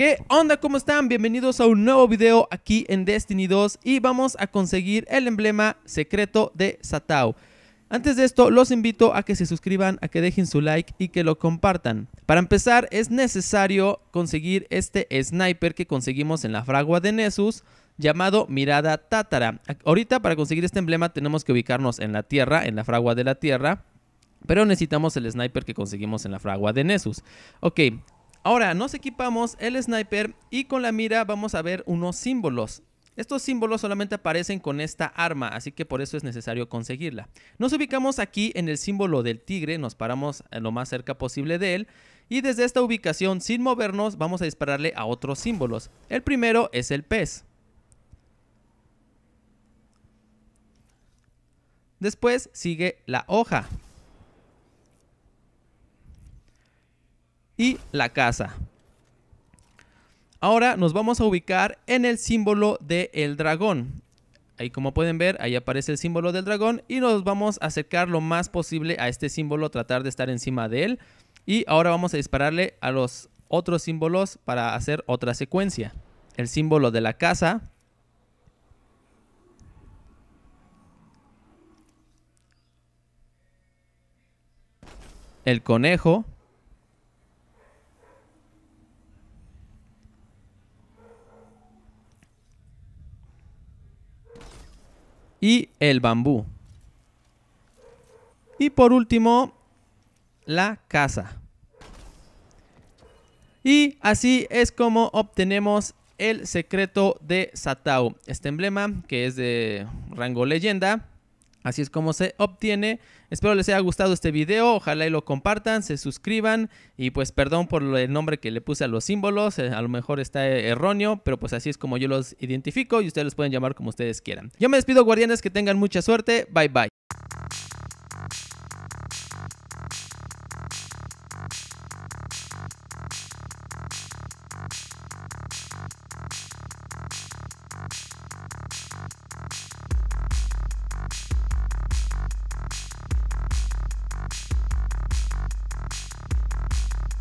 ¿Qué onda? ¿Cómo están? Bienvenidos a un nuevo video aquí en Destiny 2 y vamos a conseguir el emblema secreto de Satao. Antes de esto, los invito a que se suscriban, a que dejen su like y que lo compartan. Para empezar, es necesario conseguir este sniper que conseguimos en la fragua de Nessus llamado Mirada Tátara. Ahorita para conseguir este emblema tenemos que ubicarnos en la tierra, en la fragua de la tierra, pero necesitamos el sniper que conseguimos en la fragua de Nessus. Ok, Ahora nos equipamos el sniper y con la mira vamos a ver unos símbolos. Estos símbolos solamente aparecen con esta arma, así que por eso es necesario conseguirla. Nos ubicamos aquí en el símbolo del tigre, nos paramos lo más cerca posible de él. Y desde esta ubicación, sin movernos, vamos a dispararle a otros símbolos. El primero es el pez. Después sigue la hoja. y la casa. Ahora nos vamos a ubicar en el símbolo del dragón. Ahí como pueden ver, ahí aparece el símbolo del dragón y nos vamos a acercar lo más posible a este símbolo, tratar de estar encima de él. Y ahora vamos a dispararle a los otros símbolos para hacer otra secuencia. El símbolo de la casa. El conejo. y el bambú. Y por último, la casa. Y así es como obtenemos el secreto de Satao, este emblema que es de rango leyenda Así es como se obtiene. Espero les haya gustado este video. Ojalá y lo compartan, se suscriban. Y pues perdón por el nombre que le puse a los símbolos. Eh, a lo mejor está e, erróneo, pero pues así es como yo los identifico y ustedes los pueden llamar como ustedes quieran. Yo me despido, guardianes, que tengan mucha suerte. Bye bye.